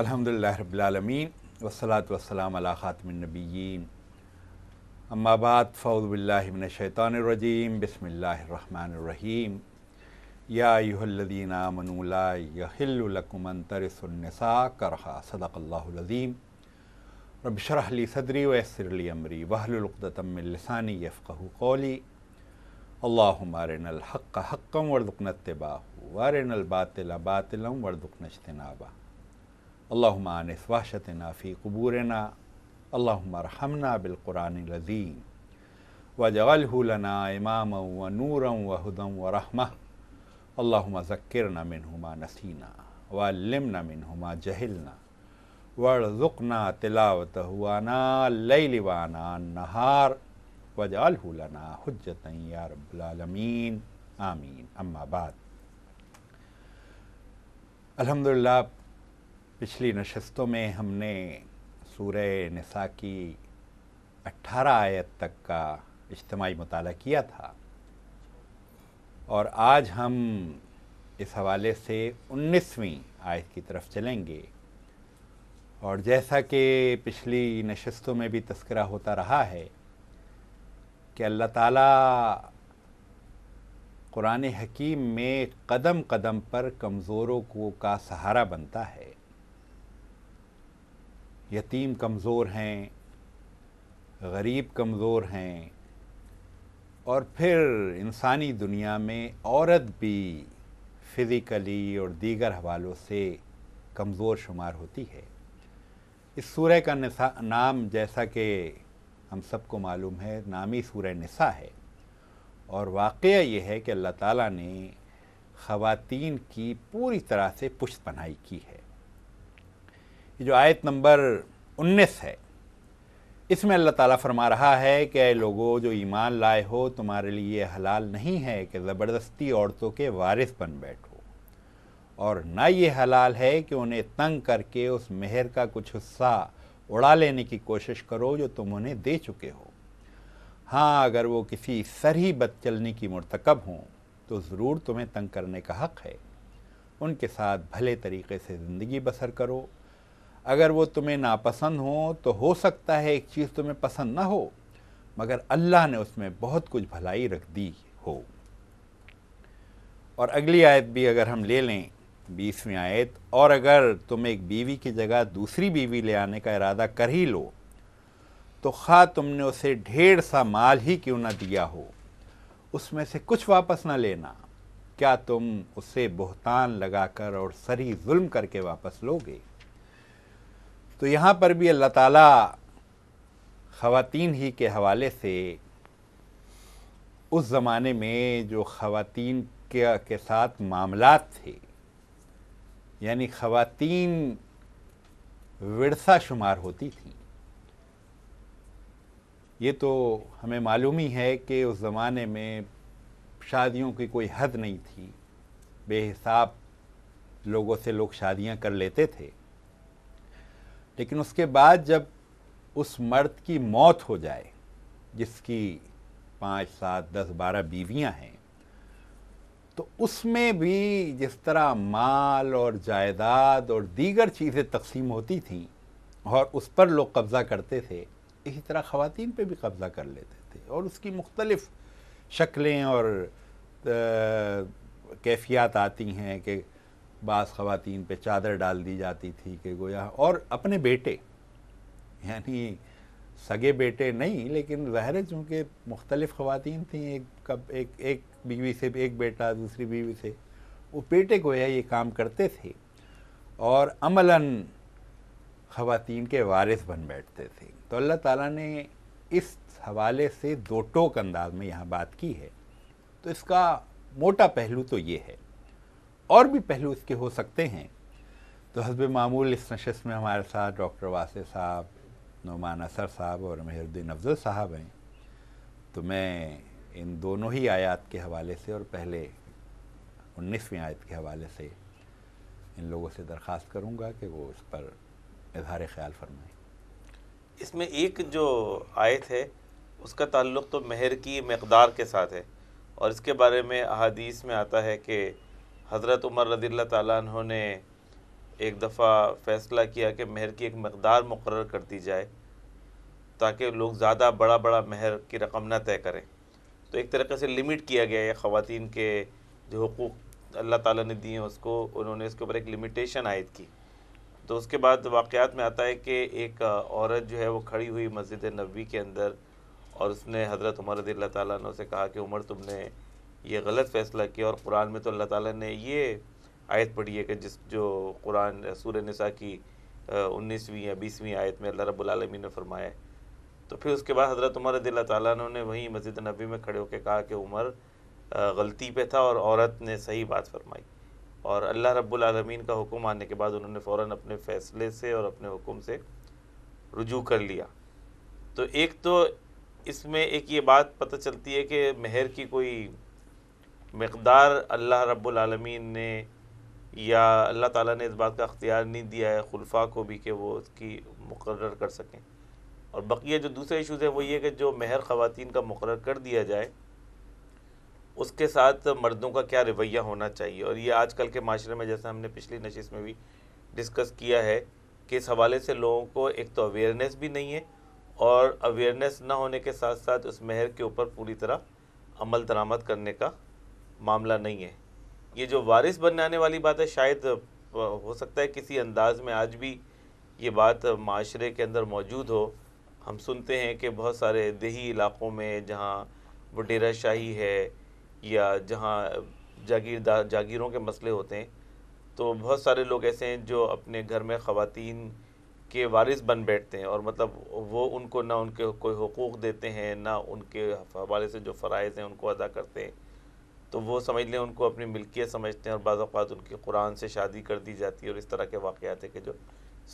الحمد لله رب العالمين والصلاة والسلام على خاتم النبيين أما بعد فوض بالله من الشيطان الرجيم بسم الله الرحمن الرحيم يا أيها الذين آمنوا لا يحل لكم أن ترثوا النساء كرها صدق الله العظيم رب شرح لي صدري ويسر لي أمري وهل لقدة من لساني يفقه قولي اللهم أرنا الحق حقا وارزقنا اتباعه وأرنا الباطل باطلا وارزقنا اجتنابه اللهم عن وحشتنا في قبورنا اللهم ارحمنا بالقرآن العظيم واجعله لنا إماما ونورا وهدى ورحمة اللهم ذكرنا منه ما نسينا وعلمنا منه ما جهلنا وارزقنا تلاوته وانا الليل وانا النهار واجعله لنا حجة يا رب العالمين آمين أما بعد الحمد لله पिछली नशस्तों में हमने सूर्य नसा की 18 आयत तक का इज्तमाही मताल किया था और आज हम इस हवाले से 19वीं आयत की तरफ चलेंगे और जैसा कि पिछली नशस्तों में भी तस्करा होता रहा है कि अल्लाह ताला कुरान हकीम में कदम कदम पर कमज़ोरों को का सहारा बनता है यतीम कमज़ोर हैं गरीब कमज़ोर हैं और फिर इंसानी दुनिया में औरत भी फ़िज़िकली और दीगर हवालों से कमज़ोर शुमार होती है इस सूर्य का नाम जैसा कि हम सबको मालूम है नामी सूर्य नसा है और वाक़ यह है कि अल्लाह ताला ने ख़वातीन की पूरी तरह से पुष्त पनाई की है कि जो आयत नंबर 19 है इसमें अल्लाह ताला फरमा रहा है कि लोगों जो ईमान लाए हो तुम्हारे लिए हलाल नहीं है कि ज़बरदस्ती औरतों के वारिस बन बैठो और ना ये हलाल है कि उन्हें तंग करके उस मेहर का कुछ हिस्सा उड़ा लेने की कोशिश करो जो तुम उन्हें दे चुके हो हाँ अगर वो किसी सरही बद चलने की मरतकब हों तो ज़रूर तुम्हें तंग करने का हक़ है उनके साथ भले तरीके से ज़िंदगी बसर करो अगर वो तुम्हें नापसंद हो तो हो सकता है एक चीज़ तुम्हें पसंद ना हो मगर अल्लाह ने उसमें बहुत कुछ भलाई रख दी हो और अगली आयत भी अगर हम ले लें बीसवीं आयत और अगर तुम एक बीवी की जगह दूसरी बीवी ले आने का इरादा कर ही लो तो खा तुमने उसे ढेर सा माल ही क्यों ना दिया हो उसमें से कुछ वापस ना लेना क्या तुम उसे बहतान लगाकर और सरी जुल्म करके वापस लोगे तो यहाँ पर भी अल्लाह ताला ख़वातीन ही के हवाले से उस ज़माने में जो ख़वातीन के, के साथ मामला थे यानी ख़वातीन विरसा शुमार होती थी ये तो हमें मालूम ही है कि उस ज़माने में शादियों की कोई हद नहीं थी बेहिसाब लोगों से लोग शादियां कर लेते थे लेकिन उसके बाद जब उस मर्द की मौत हो जाए जिसकी पाँच सात दस बारह बीवियां हैं तो उसमें भी जिस तरह माल और जायदाद और दीगर चीज़ें तकसीम होती थीं और उस पर लोग कब्ज़ा करते थे इसी तरह ख़वान पे भी कब्ज़ा कर लेते थे और उसकी मुख्तलफ़ शक्लें और कैफियत आती हैं कि बास ख़वातीन पे चादर डाल दी जाती थी कि गोया और अपने बेटे यानी सगे बेटे नहीं लेकिन ज़ाहिर है चूँकि मुख्तलिफ़ ख़वातीन थी एक कब एक एक बीवी से एक बेटा दूसरी बीवी से वो बेटे गोया ये काम करते थे और अमलन ख़वातीन के वारिस बन बैठते थे तो अल्लाह ताला ने इस हवाले से दो टोक अंदाज में यहाँ बात की है तो इसका मोटा पहलू तो ये है और भी पहलू इसके हो सकते हैं तो हसब मामूल इस नशस्त में हमारे साथ डॉक्टर वासे साहब नुमान असर साहब और मेहरुद्दीन अफजल साहब हैं तो मैं इन दोनों ही आयात के हवाले से और पहले उन्नीसवीं आयत के हवाले से इन लोगों से दरख्वास्त करूँगा कि वो इस पर इजहार ख्याल फरमाएँ इसमें एक जो आयत है उसका ताल्लुक़ तो मेहर की मकदार के साथ है और इसके बारे में अहदीस में आता है कि हज़रत उमर रदील्ला तु ने एक दफ़ा फ़ैसला किया कि महर की एक मकदार मुकर कर दी जाए ताकि लोग ज़्यादा बड़ा बड़ा महर की रकम ना तय करें तो एक तरीके से लिमिट किया गया है ख़वान के जो हकूक़ अल्लाह ताला ने दिए हैं उसको उन्होंने इसके ऊपर एक लिमिटेशन आयद की तो उसके बाद वाक़ात में आता है कि एक औरत जो है वो खड़ी हुई मस्जिद नबी के अंदर और उसने हज़रत उमर रदी अल्लाह कहा कि उमर तुमने ये गलत फ़ैसला किया और कुरान में तो अल्लाह ताला ने ये आयत पढ़ी है कि जिस जो कुरान सूर नसा की उन्नीसवीं या बीसवीं आयत में अल्लाह रब्लमी ने फरमाया तो फिर उसके बाद हज़रत उमर दिल्ला ताला ने वहीं मस्जिद नबी में खड़े होकर कहा कि उमर गलती पे था और औरत ने सही बात फरमाई और अल्लाह रब्लमीन का हुक्म आने के बाद उन्होंने फ़ौर अपने फ़ैसले से और अपने हुक्म से रुजू कर लिया तो एक तो इसमें एक ये बात पता चलती है कि महर की कोई मकदार अल्लाह रब्लमीन ने या अल्लाह ताला ने इस बात का अख्तियार नहीं दिया है खुलफा को भी कि वो उसकी मुकर कर सकें और बकिया जो दूसरे इशूज़ हैं वो ये कि जो महर ख़वान का मुकर कर दिया जाए उसके साथ मर्दों का क्या रवैया होना चाहिए और ये आजकल के माशरे में जैसे हमने पिछली नशिस में भी डिस्कस किया है कि इस हवाले से लोगों को एक तो अवेयरनेस भी नहीं है और अवेयरनेस ना होने के साथ साथ उस महर के ऊपर पूरी तरह अमल दरामद करने का मामला नहीं है ये जो वारिस बनाने वाली बात है शायद हो सकता है किसी अंदाज में आज भी ये बात माशरे के अंदर मौजूद हो हम सुनते हैं कि बहुत सारे देही इलाक़ों में जहाँ वो डेरा शाही है या जहाँ जागीरदार जागीरों के मसले होते हैं तो बहुत सारे लोग ऐसे हैं जो अपने घर में ख़वान के वारिस बन बैठते हैं और मतलब वो उनको ना उनके कोई हकूक़ देते हैं ना उनके हवाले से जो फ़रज़ हैं उनको अदा करते हैं तो वो समझ लें उनको अपनी मिल्कियत समझते हैं और बाज़ात उनकी कुरान से शादी कर दी जाती है और इस तरह के वाक़ात है कि जो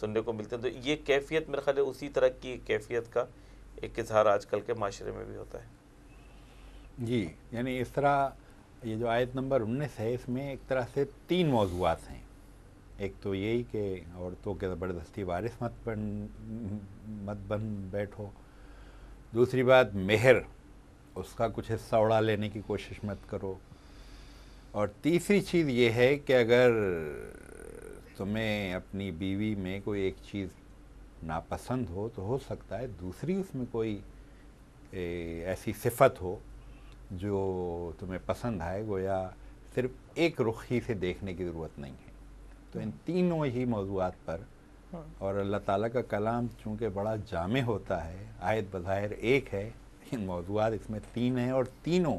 सुनने को मिलते हैं तो ये कैफियत मेरे ख्याल उसी तरह की कैफियत का एक इजहार आजकल के माशरे में भी होता है जी यानी इस तरह ये जो आयत नंबर उन्नीस है इसमें एक तरह से तीन मौजूद हैं एक तो यही कि औरतों के ज़बरदस्ती वारिस मत बन मत बन बैठो दूसरी बात मेहर उसका कुछ हिस्सा उड़ा लेने की कोशिश मत करो और तीसरी चीज़ ये है कि अगर तुम्हें अपनी बीवी में कोई एक चीज़ नापसंद हो तो हो सकता है दूसरी उसमें कोई ए, ऐसी सिफत हो जो तुम्हें पसंद आए गोया सिर्फ एक रुख ही से देखने की ज़रूरत नहीं है तो इन तीनों ही मौजूद पर हाँ। और अल्लाह ताला का कलाम चूँकि बड़ा जामे होता है आयत बज़ाहिर एक है लेकिन मौजूद इसमें तीन हैं और तीनों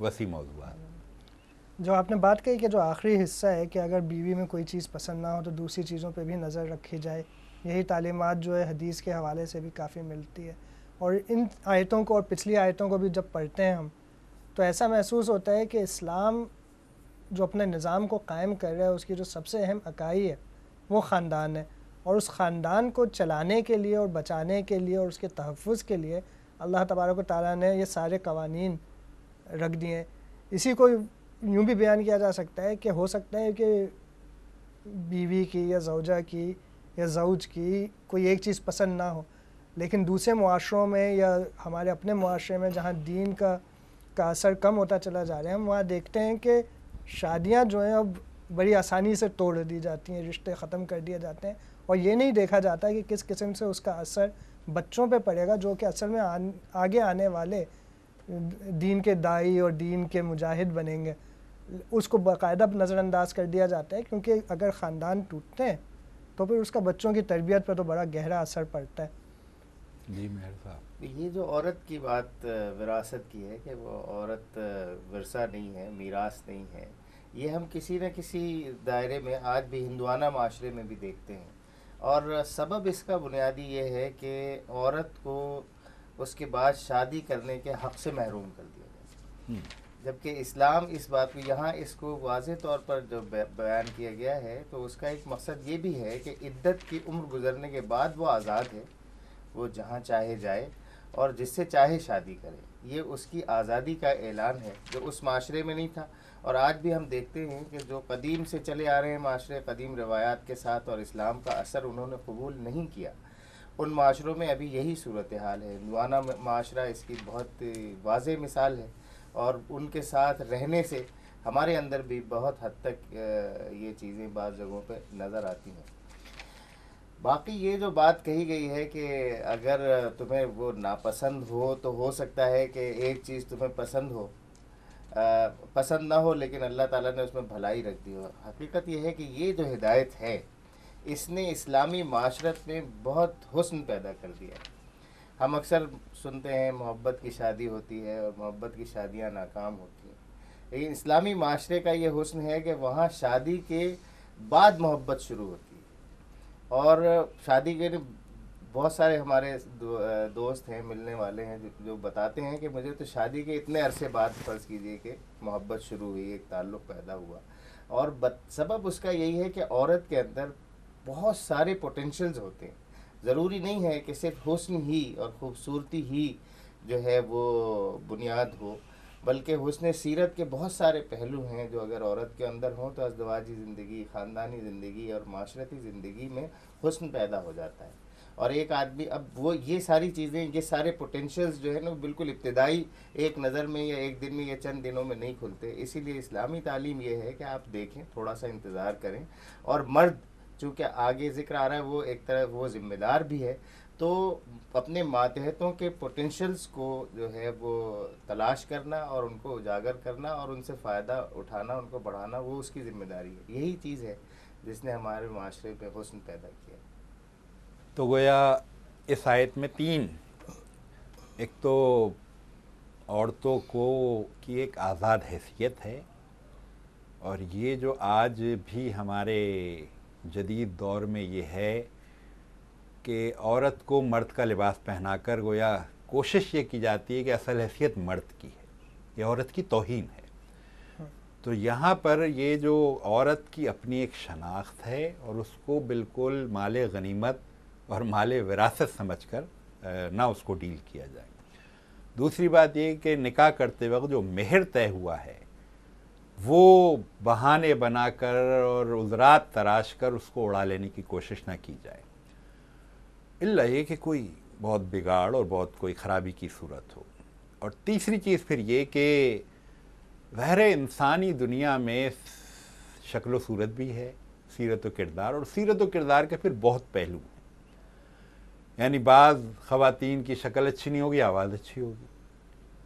वसी मौजूद जो आपने बात कही कि जो आखिरी हिस्सा है कि अगर बीवी में कोई चीज़ पसंद ना हो तो दूसरी चीज़ों पे भी नज़र रखी जाए यही तालीमत जो है हदीस के हवाले से भी काफ़ी मिलती है और इन आयतों को और पिछली आयतों को भी जब पढ़ते हैं हम तो ऐसा महसूस होता है कि इस्लाम जो अपने निज़ाम को कायम कर रहा है उसकी जो सबसे अहम अकाई है वो ख़ानदान है और उस ख़ानदान को चलाने के लिए और बचाने के लिए और उसके तहफ़ के लिए अल्लाह तबारक ताली ने ये सारे कवानी रख दिए इसी को यूँ भी बयान किया जा सकता है कि हो सकता है कि बीवी की या जौजा की या जौज की कोई एक चीज़ पसंद ना हो लेकिन दूसरे माशरों में या हमारे अपने माशरे में जहाँ दीन का का असर कम होता चला जा रहा है हम वहाँ देखते हैं कि शादियाँ जो हैं अब बड़ी आसानी से तोड़ दी जाती हैं रिश्ते ख़त्म कर दिए जाते हैं और ये नहीं देखा जाता कि किस किस्म से उसका असर बच्चों पे पड़ेगा जो कि असल में आन, आगे आने वाले दीन के दाई और दीन के मुजाहिद बनेंगे उसको बाकायदा नज़रअंदाज कर दिया जाता है क्योंकि अगर ख़ानदान टूटते हैं तो फिर उसका बच्चों की तरबियत पर तो बड़ा गहरा असर पड़ता है जी मेहर साहब ये जो औरत की बात विरासत की है कि वो औरत वरसा नहीं है मीरास नहीं है ये हम किसी न किसी दायरे में आज भी हिंदुआना माशरे में भी देखते हैं और सबब इसका बुनियादी ये है कि औरत को उसके बाद शादी करने के हक़ से महरूम कर दिया जाए हम्म। जबकि इस्लाम इस बात को यहाँ इसको वाज तौर पर जो बयान किया गया है तो उसका एक मकसद ये भी है कि इद्दत की उम्र गुजरने के बाद वो आज़ाद है वो जहाँ चाहे जाए और जिससे चाहे शादी करे ये उसकी आज़ादी का ऐलान है जो उस माशरे में नहीं था और आज भी हम देखते हैं कि जो कदीम से चले आ रहे हैं माशरे कदीम रवायात के साथ और इस्लाम का असर उन्होंने कबूल नहीं किया उन माशरों में अभी यही सूरत हाल है हिंदवाना माशरा इसकी बहुत वाज मिसाल है और उनके साथ रहने से हमारे अंदर भी बहुत हद तक ये चीज़ें बाज़ जगहों पर नज़र आती हैं बाकी ये जो बात कही गई है कि अगर तुम्हें वो नापसंद हो तो हो सकता है कि एक चीज़ तुम्हें पसंद हो आ, पसंद ना हो लेकिन अल्लाह ताला ने उसमें भलाई रख दी हो हकीकत यह है कि ये जो हिदायत है इसने इस्लामी माशरत में बहुत हसन पैदा कर दिया हम अक्सर सुनते हैं मोहब्बत की शादी होती है और मोहब्बत की शादियाँ नाकाम होती हैं लेकिन इस्लामी माशरे का ये हसन है कि वहाँ शादी के बाद मोहब्बत शुरू होती है और शादी के लिए बहुत सारे हमारे दो, दोस्त हैं मिलने वाले हैं जो बताते हैं कि मुझे तो शादी के इतने अरसे बाद फ़र्ज़ कीजिए कि मोहब्बत शुरू हुई एक ताल्लुक़ पैदा हुआ और सबब उसका यही है कि औरत के अंदर बहुत सारे पोटेंशल्स होते हैं ज़रूरी नहीं है कि सिर्फ हुस्न ही और ख़ूबसूरती ही जो है वो बुनियाद हो बल्कि हुसन सीरत के बहुत सारे पहलू हैं जो अगर औरत के अंदर हों तो अजदवाजी ज़िंदगी ख़ानदानी ज़िंदगी और माशरती ज़िंदगी में हुसन पैदा हो जाता है और एक आदमी अब वो ये सारी चीज़ें ये सारे पोटेंशल्स जो है ना बिल्कुल इब्तदाई एक नज़र में या एक दिन में या चंद दिनों में नहीं खुलते इसीलिए इस्लामी तालीम ये है कि आप देखें थोड़ा सा इंतज़ार करें और मर्द चूँकि आगे ज़िक्र आ रहा है वो एक तरह वो ज़िम्मेदार भी है तो अपने मातहतों के पोटेंशल्स को जो है वो तलाश करना और उनको उजागर करना और उनसे फ़ायदा उठाना उनको बढ़ाना वो उसकी ज़िम्मेदारी है यही चीज़ है जिसने हमारे माशरे पर हसन पैदा किया तो गोया इस आयत में तीन एक तो औरतों को की एक आज़ाद हैसियत है और ये जो आज भी हमारे जदीद दौर में ये है कि औरत को मर्द का लिबास पहनाकर गोया कोशिश ये की जाती है कि असल हैसियत मर्द की है ये औरत की तोहन है तो यहाँ पर ये जो औरत की अपनी एक शनाख्त है और उसको बिल्कुल माल गनीमत और माल विरासत समझ कर ना उसको डील किया जाए दूसरी बात ये कि निकाह करते वक्त जो मेहर तय हुआ है वो बहाने बनाकर और उजरात तराश कर उसको उड़ा लेने की कोशिश ना की जाए इल्ला ये कि कोई बहुत बिगाड़ और बहुत कोई ख़राबी की सूरत हो और तीसरी चीज़ फिर ये कि वहर इंसानी दुनिया में शक्ल सूरत भी है सीरत व किरदार और सीरत व किरदार के फिर बहुत पहलू हैं यानी बाज़ ख़वातीन की शक्ल अच्छी नहीं होगी आवाज़ अच्छी होगी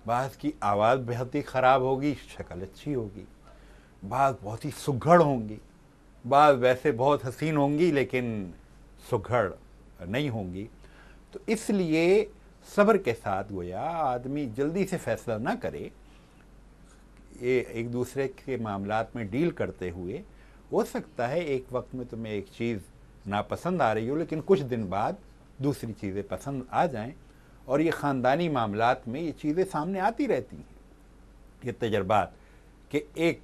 बाज़ की आवाज़ बेहद ही ख़राब होगी शक्ल अच्छी होगी बाज़ बहुत ही सुघड़ होंगी बाज़ वैसे बहुत हसीन होंगी लेकिन सुघड़ नहीं होंगी तो इसलिए सब्र के साथ गोया आदमी जल्दी से फैसला ना करे ये एक दूसरे के मामला में डील करते हुए हो सकता है एक वक्त में तुम्हें एक चीज़ नापसंद आ रही हो लेकिन कुछ दिन बाद दूसरी चीज़ें पसंद आ जाएं और ये ख़ानदानी मामला में ये चीज़ें सामने आती रहती हैं ये तजर्बात कि एक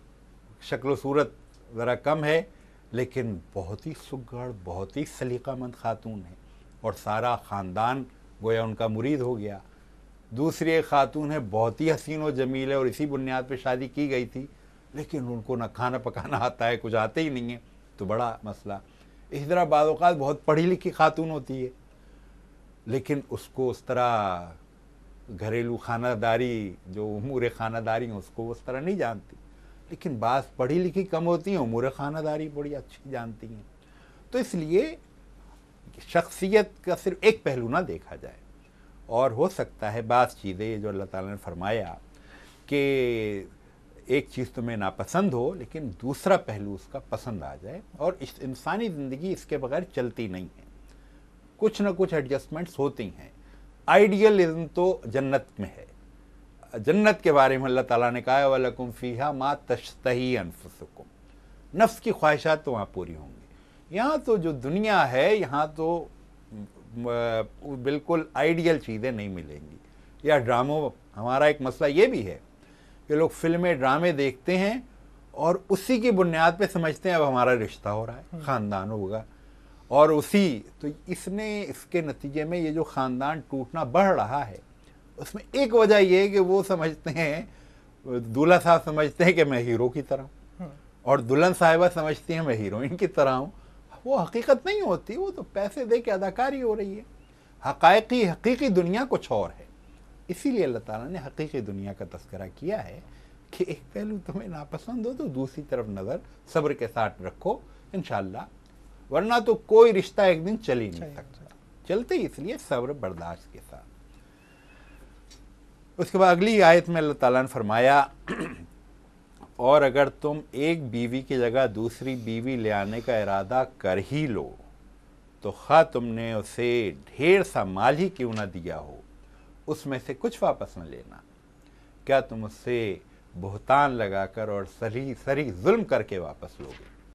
शक्ल सूरत ज़रा कम है लेकिन बहुत ही सुगढ़ बहुत ही सलीकामंद खातून है और सारा ख़ानदान गोया उनका मुरीद हो गया दूसरी एक खातून है बहुत ही हसीन और जमील है और इसी बुनियाद पर शादी की गई थी लेकिन उनको ना खाना पकाना आता है कुछ आते ही नहीं है तो बड़ा मसला इसी तरह बाद बहुत पढ़ी लिखी खातून होती है लेकिन उसको उस तरह घरेलू खानादारी जो उमूर खानादारी हैं उसको उस तरह नहीं जानती लेकिन बात पढ़ी लिखी कम होती हैं उमूर खानादारी बड़ी अच्छी जानती हैं तो इसलिए शख्सियत का सिर्फ एक पहलू ना देखा जाए और हो सकता है बास चीज़ें जो अल्लाह ताला ने फरमाया कि एक चीज़ तुम्हें नापसंद हो लेकिन दूसरा पहलू उसका पसंद आ जाए और इस इंसानी ज़िंदगी इसके बगैर चलती नहीं है कुछ ना कुछ एडजस्टमेंट्स होती हैं आइडियलिज्म तो जन्नत में है जन्नत के बारे में अल्लाह ताला ने कहा वालकुम फ़ीहा माँ तश्तही अनफसकुम नफ्स की ख्वाहिशात तो वहाँ पूरी होंगी यहाँ तो जो दुनिया है यहाँ तो बिल्कुल आइडियल चीज़ें नहीं मिलेंगी या ड्रामों हमारा एक मसला ये भी है कि लोग फिल्में ड्रामे देखते हैं और उसी की बुनियाद पे समझते हैं अब हमारा रिश्ता हो रहा है हम्म। ख़ानदान होगा और उसी तो इसने इसके नतीजे में ये जो ख़ानदान टूटना बढ़ रहा है उसमें एक वजह ये है कि वो समझते हैं दूल्हा साहब समझते हैं कि मैं हीरो की तरह हूँ हम्म। और दुल्हन साहिबा समझती हैं मैं हीरोइन की तरह हूँ वो हकीकत नहीं होती वो तो पैसे दे के अदाकारी हो रही है हकायकी हकीकी दुनिया कुछ और है इसीलिए अल्लाह ताला ने हकीकी दुनिया का तस्करा किया है कि एक पहलू तुम्हें नापसंद हो तो दूसरी तरफ नज़र सब्र के साथ रखो इन वरना तो कोई रिश्ता एक दिन चल ही नहीं सकता चलते इसलिए सब्र बर्दाश्त के साथ उसके बाद अगली आयत में अल्लाह ताला ने फरमाया और अगर तुम एक बीवी की जगह दूसरी बीवी ले आने का इरादा कर ही लो तो खा तुमने उसे ढेर सा माल ही क्यों ना दिया हो उसमें से कुछ वापस न लेना क्या तुम उससे बहुतान लगाकर और सरी सरी जुल्म करके वापस लोगे